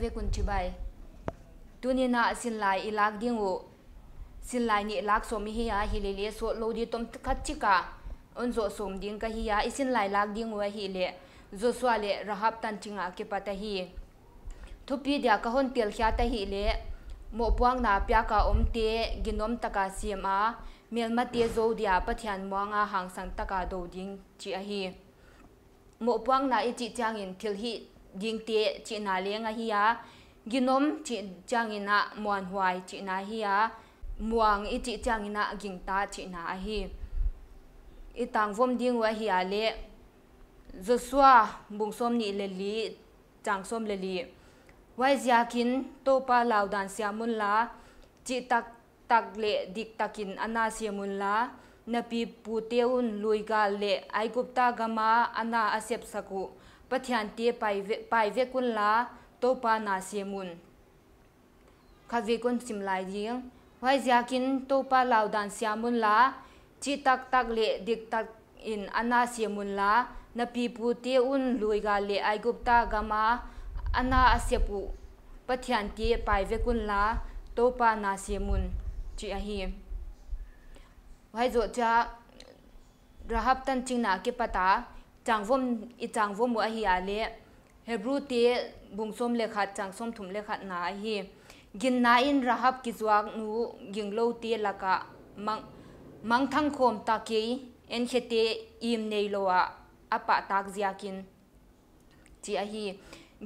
ve kun chi bai tuni na sin lai ilak ding u sin lai ni lak so mi hi a hi le le so lo di tom khat chi ka on zo som ding ka hi a isin lai lak ding u hi le zo swa le rahap tan chinga ke pata hi thupi dia ka hon tel khya ta hi le mo puang na pya ka om te ginom taka siam a mel ma te zo dia pathian muanga hang sang taka do ding chi a hi mo puang na i chi changin thil hi ding te chi na leng a hi a ginom chi chang ina muan huai chi na hi a muang i chi chang ina ging ta chi na a hi i tang vom ding wa hi a le zoswa bung som ni le li chang som le li wai zia kin to pa lao dan sia mun la chi tak tak le dik takin ana sia mun la napi pu teun lui ga le ai gupta gama ana asep saku bất thiện te bài ve bài ve kun lá to pa na se mun kha ve kun sim lại ding wai zia kin to pa lau dan sia mun lá chỉ tak tak le dik tak in anh se mun lá na pi pu te un lui ga lệ ai gup ta ga ma ana a se pu pathian te pai ve kun la to pa na se mun chi a hi wai zo cha rahap tan ching na ke pata chang vom i chang vom wa hi ale hebru te bung som le khat chang som thum le khat na hi gin na in rahab ki zuak nu ging lo te la ka mang mang thang khom ta en che te im nei lo wa apa tak zia kin ti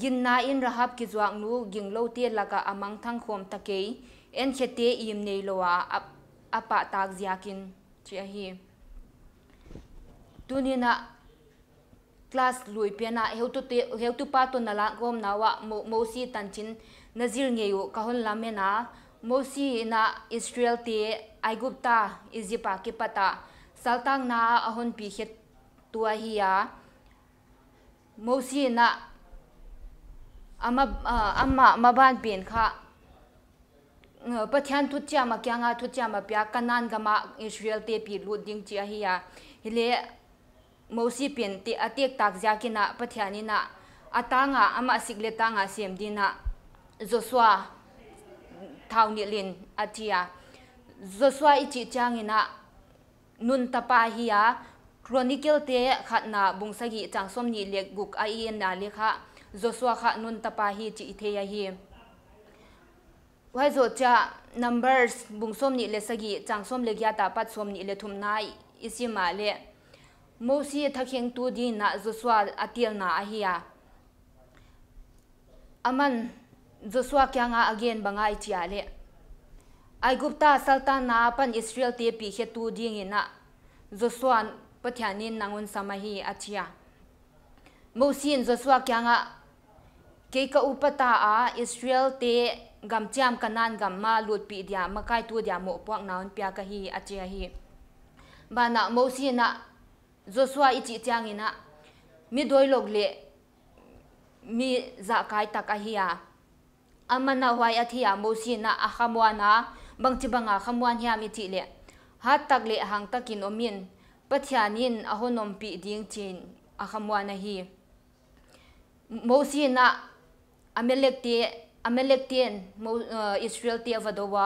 gin na rahab ki zuak nu ging lo te la ka amang en che te im nei lo wa apa tak zia kin ti a hi class lui piana ah, heu tu te heu tu pa to nala gom nawa mo mo si tanchin nazir ngeu ka hon lamena mo si na israel te aigupta izipa ke pata saltang na ahon pi het tua hiya mo si na ama ama maban pen kha pathian thu chama kyanga thu chama pya kanan gama israel te pi lu ding chi hiya hile mosi pen ti atek tak zakina pathyani na atanga ama sikle tanga sem dina joshua thauni lin atia joshua ichi changina nun tapa hiya chronicle khát te khatna trang changsom ni lek gục ai en na lekha joshua kha nun tapa hi chi itheya hi wai zo cha numbers bung bungsom ni lesagi changsom legya ta pat som ni le thumnai isima le mỗi khi thắc hiện tu đi na dư xoa a tiêu na a hiya aman dư xoa kia nga again bang i chia le ai ta sultan na pan israel te pi he tu di ngi na dư xoa pathianin nangun samahi a chia mô si dư xoa kia nga ke ka upata a israel te gam cham kanan gam ma lut pi dia makai tu dia mo puak naun pia ka hi a hi ba na mô si na Joshua chi chang ina mi đôi lộc lệ mi za kai tak a hiya amana hwai athia mosi na a khamwana bangchi banga khamwan hiya mi thi le ha tak le hang takin omin pathianin ahonom pi ding chin a khamwana hi mosi na amelek te amelek ten uh, israel te avadowa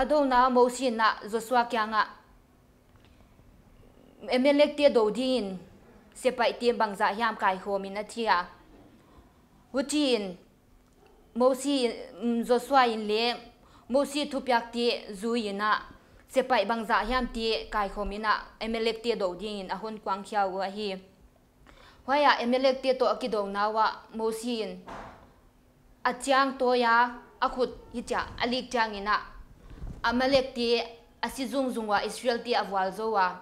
adona mosi na joshua kyanga em em lek tia do din se pai tiêm bằng dạ hiam kai ho min athia wutin mo si zo swa in le mo si thu pyak ti zu ina se phải bằng dạ hiam ti kai ho mình em em lek tia do din a hun kwang khia wa hi hoya em em lek tia to akidong na wa mo si in a chiang to ya a khut hi cha alik chang ina amalek ti asi zung zung wa israel ti awal zo wa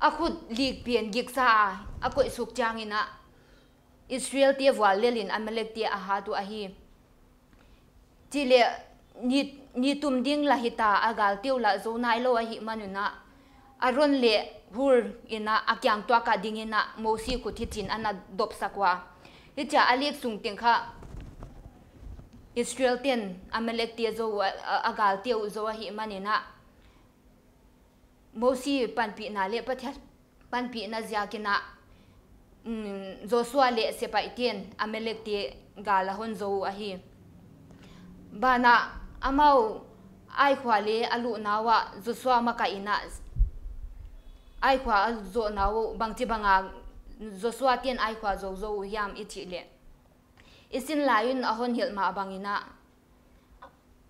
a khut lik pian gik sa a koi suk chang in a israel te wa lelin amalek te a ha tu a hi chile ni ni tum ding la hita agal tiêu la zo nai lo a hi manuna aron le hur ina akyang tua ka ding ina mo si chín thi chin ana dop qua. hi cha alek sung ting kha israel tiên amalek te zo agal tiu zo a hi manina Mosi panpi na le pathiat panpi na zia kina Joshua mm, le se pa itien amelek te gala hon zo a hi bana amau ai khwa le alu nawa Joshua maka ina ai khwa zo nawo bangti banga Joshua tien ai khwa zo zo yam ithi le isin layun ahon hilma bangina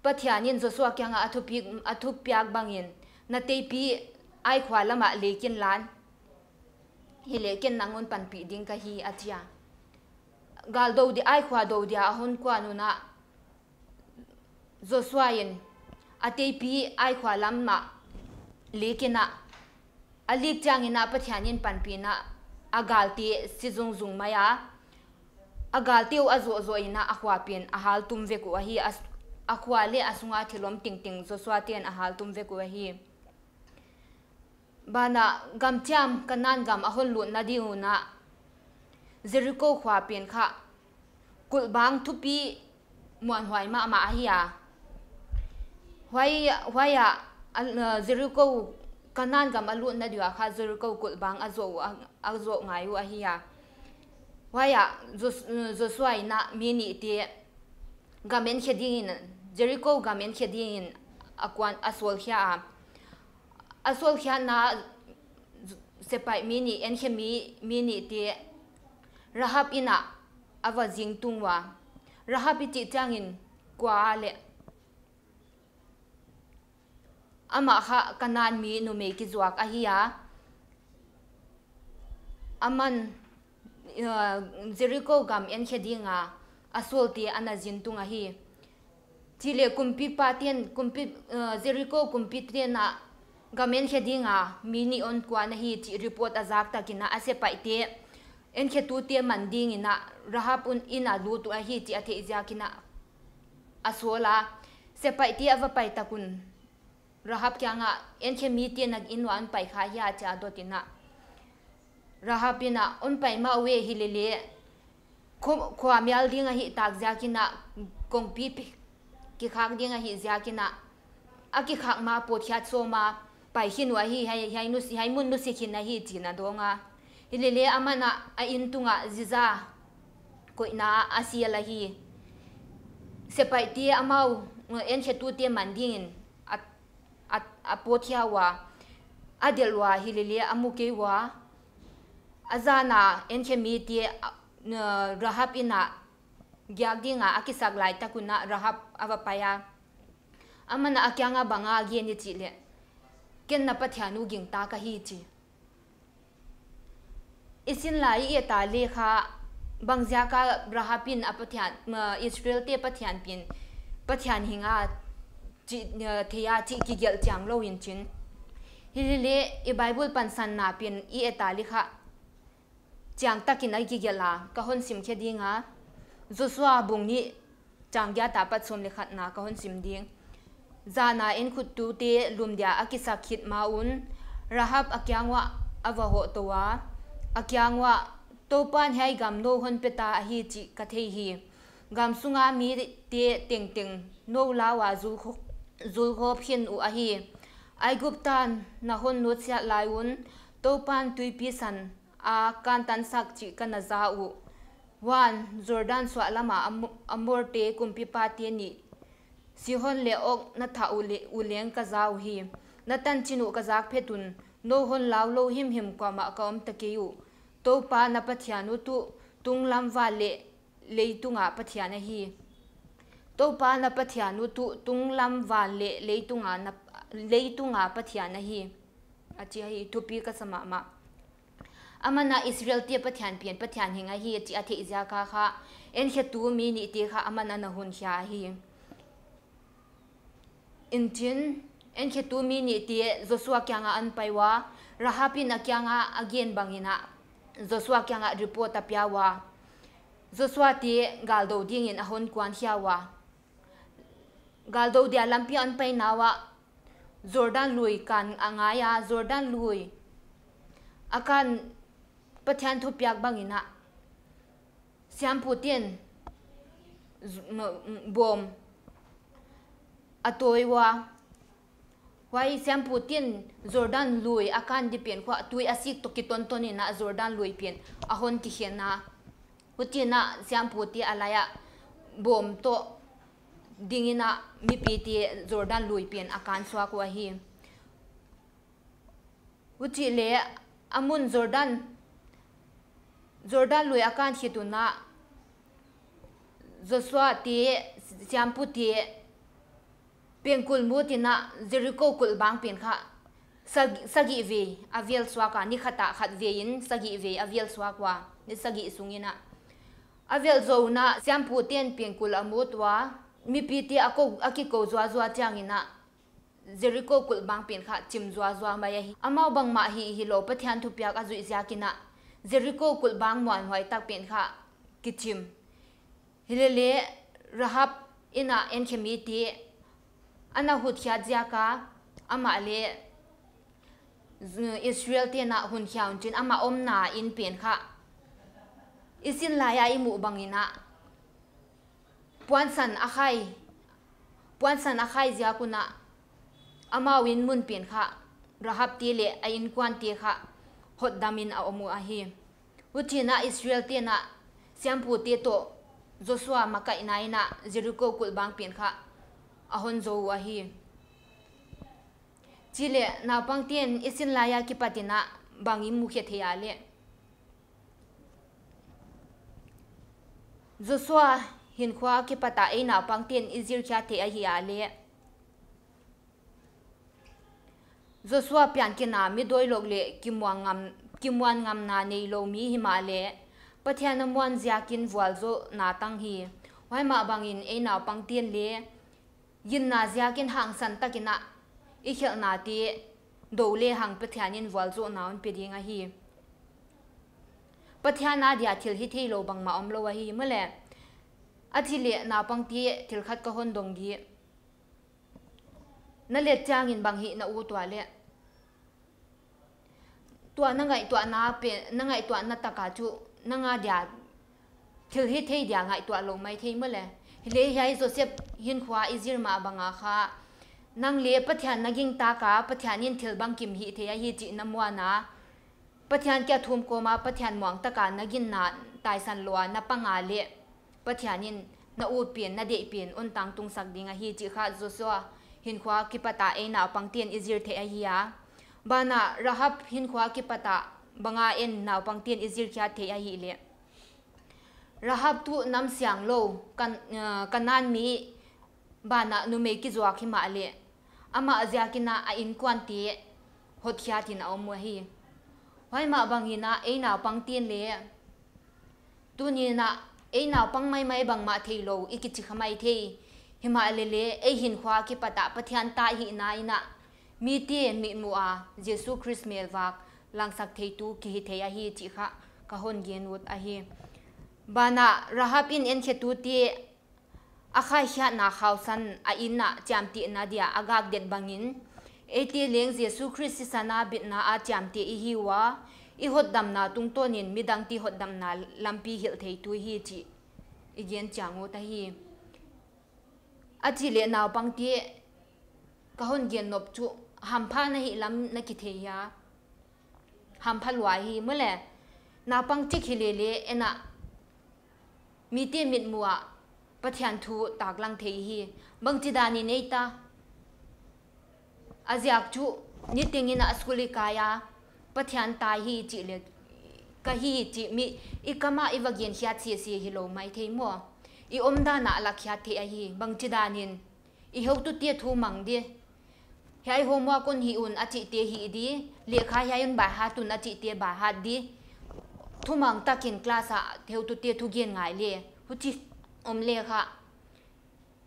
pathianin Joshua kyanga athupi athupiak bangin na teipi ai khwa lama le kin lan hi le kin nangon pan pi ding ka hi athia gal do di ai khwa do di a hon kwa nu na zo swain ate pi ai khwa lam ma le kin na ali chang ina pa thian in pan na a si zung zung ma ya a gal ti zo ina a khwa pin a hal tum ve ko hi a khwa le asunga thilom ting ting zo swa ten a hal tum ve ko hi bà bana gam tiam kanan gam ahol lu na di huna ziriko khwa pen kha kul bang thu pi muan hoai ma ma hiya hoai hoaya uh, ziriko kanan gam alu na diwa kha ziriko kul bang azo azo ngai u hiya hoaya zo zo swai na mini te gamen khedin jericho gamen khedin akwan asol khia asol khya na sepai mini enhemi mini ti rahap ina awa jing tungwa rahap ti changin kwa le ama kha kanan mi nu me ki zuak ahia aman jeriko gam en khedinga asol ti ana jin tunga hi chile kumpi paten kumpi jeriko kumpi trena gamen he dinga mini on kwa na hi ti report azak takina ase paite en khe tu te manding ina rahap un ina lu tu a hi ti athe jakina asola se paite ava paita kun rahap kyanga en khe mi te nag in wan pai kha ya cha dotina rahapina on pai ma we hi le le ko kwa mial dinga hi tak jakina kongpi ki khak dinga hi jakina aki khak ma pot khat so ma pai hi nu a hi hai hai nu si hai mun nu si khin na hì chin adonga hilele amana a in tunga na koina asia la hi sepai ti amau en che tu te mandin at at apothia wa adelwa hilele amuke wa azana en che mi ti rahab ina gyagdinga akisak lai takuna rahab avapaya amana akyanga banga gi ni chile kin na pa thianu ging ta ka hi chi isin lai ye ta le kha bang zya ka braha pin a pa thian israel te pa thian pin pa thian hing a chi the ya chi ki gel chang lo in chin hi le le e bible pan san na pin i e ta li kha chang ta ki nai ki gel la ka hon sim khe ding a joshua bung ni chang ya ta pa chum zana in khut tu te lumdia akisa khit maun rahab akyangwa awaho towa akyangwa topan hai gam no hon peta hi chi kathei hi gam sunga mi te teng teng no lawa zu kho zu kho phin u a hi ai guptan na hon no chia laiun topan tuipi san a kan tan sak chi kana za u wan jordan swa lama amor te kumpi pa te ni si hon le ok na tha u le u leng ka zau hi na tan chinu ka zak phetun no hon law lo him him kwa ma ka om takiu to pa na pathianu tu tung lam wa le le tunga pathiana hi to pa na pathianu tu tung lam wa le le tunga na le tunga pathiana hi achi hi thupi ka sama ma amana israel te pathian pian pathian hinga hi chi athe izya kha kha en he tu mi ni te kha amana na hun kha hi intin en khe tu mi ni ti joshua kya nga an paiwa rahapi na kya nga again bangina joshua kya nga report tapyawa joshua ti gal do ding in ahon kwan hiawa gal do dia lampi an pai nawa jordan lui kan angaya jordan lui akan pathian thu piak bangina siam putin bom tôi qua wai siam putin jordan lui akan di pian kwa tui asik to kiton toni na jordan lui pian na, ki na xem siam puti alaya bom to dingina mi piti jordan lui pian akan swa kwa hi huti le amun jordan jordan lui akan hituna zoswa ti siam puti เป็นกุลมูตินะจิริโกกุลบางเป็นค่ะสกิเวอเวลสวากานิขตะขัดเวินสกิเวอเวลสวากว่านิสกิสุงินะอเวลโจนะเซียมพูเตียนเป็นกุลอมูตวามีปีเตียอโกอกิโกจัวจัวจางินะ Jericho kul bang pin kha chim zwa zwa ma ya hi amao bang ma hi hi lo pathian thu piak azui zia kina Jericho kul bang mwan hoi tak pin kha kichim hilele rahap ina en ti ana hut khia zia ka ama le Israel te na hun khia un chin ama om na in pen kha isin la ya i mu ina puan san a khai puan san a khai zia kuna ama win mun pen kha rahap ti le a in kwan ti kha hot damin a omu a hi utina Israel te na siampu te to Joshua maka inaina Jericho kulbang pen kha ahon zo wa hi chile na pang tien isin laya ki patina bangi mukhe theya le zoswa hin khwa ki pata e na pang tien izir kya the a hi a le zoswa pian ki na mi doi lok le ki muang ngam ki ngam na nei lo mi hi ma le pathian muan zia kin wal zo na tang hi wai ma bangin e na pang tien le yin na zia kin hang san takina i khel na ti do le hang in wal zo naun pe dinga hi pathiana dia thil hi thei lo bang ma om lo wa hi male athile na ti thil khat ka hon dong gi na le chang in bang hi na u twa le tua na ngai twa na pe na ngai twa na taka chu na nga dia thil hi thei dia ngai twa lo mai thei male เลียเฮียโซเซปหินขวาอิจิรมาบังอาคานังเลี้ยปัเทียนนักิงตากาปัเทียนยินเทลบังกิมฮิเทียฮิจินมัวานะปะเทียนแกทุมโกมาปัเทียนหวังตะกานักินนาตายสันลัวนับปังอาเลี้ยปัเทียนยินนาอูเปลี่ยนนาเดเปลี่ยนอุนตังตุงสักดิงาฮิจิคาะโซซหินขวากิปตาเอนาปังเตียนอิจิรเทียฮียาบานาระหับหินขวากิปตาบังอาเอ็นนาปังเตียนอิจิรแเทียฮิเลย rahab tu nam siang lo kan eh, kanan mi bana nu me ki zwa khi ma le ama azia ki na a in kwan ti hot khia tin a mu hi hoi ma bang hi na e na pang tin le tu ni na e na pang mai mai bang ma thei lo i e ki chi khamai thei hi ma le le e hin khwa ki pata pathian ta hi na ina mi ti mi mu a jesu christ mel wak lang sak thei tu ki hi thei a hi chi kha ka hon gen wut a hi bana rahap in en tu ti akha hya na san a in na cham ti na dia agak det bangin et leng jesu christ sana bit na a cham ti i hi wa i hot dam na tung to nin midang ti hot dam na lampi hil thei tu hi chi i gen changu ta hi a chi le na pang ti ka hon gen nop chu ham pha na hi lam na ki the ya ham phal wa hi mule na pang chi khile le ena มีเตียมิดมัวปะเทียนทูตากลังเทฮีบางจิดานีเนตาอาจากจูนิติงินาสกุลิกายาปะเทียนตายฮีจิเลกะฮีจิมีอีกมาอีวกเยนขยัยเสียเสียฮิโลไม่เทมัวอีอมดานาลักเฮียเทยฮีบางจิดานิน อีเฮาตุเตียทูมังเดียเฮยโฮมัวคนฮิอุนอจิเตียฮีดีเลียคายายุนบาฮาตุนอจิเตียบาฮาดี thu mang ta kin class à theo tu tia thu gen ngai le hu chi om le kha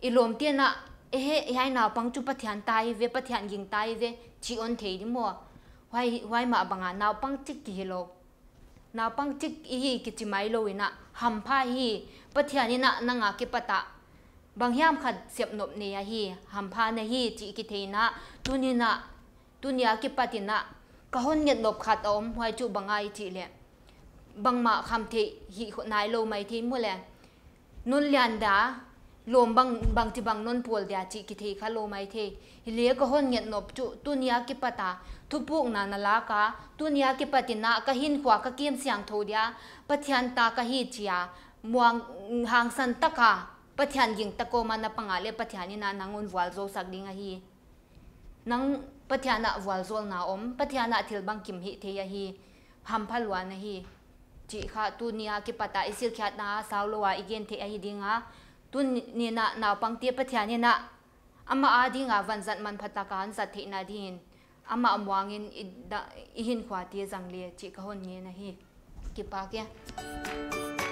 ilom tia na e he nào bằng chụp bát chu tai về bát pathian ging tai về chỉ on thei ni mo wai wai ma banga na pang chik ki lo na pang chik i hi ki chi mai lo ina ham pha hi pathian ina na nga ki pata bằng hiam khát sep nộp này ya hi ham pha na hi chi ki thei na tu ni na tu nia ki patina kahon nget nộp khát om chụp chu ai chỉ le บางมาคำเทหิขนายโลไม่ทีมัวแลนุนเลียนดารวมบางบางที่บางนนปวดเดียจิกิเทคะโลไม่เทเลียก็หอนเงียบจุตุนยากิปตาทุพุกนานลากาตุนยากิปตินาก็หินขวากะเกียมเสียงโทเดียปัทยันตาก็หิจียมวงหางสันตะกาปัทยันยิงตะโกมานะปังอาเลปะทยันนี่นานางอุนวลโซสักดิงะฮีนังปัทยันะวลโซนาอมปัทยันะทิลบังกิมหิเทยะฮีหัมพัลวานะฮี chi kha tu nia ki pata isil khat na saulowa igen the ahi dinga tu ni na na pang tie pathya ni na ama adi nga vanzat man phata kan sa the na din ama amwangin ihin khwa tie jangle chi kha hon ni na hi ki pa kya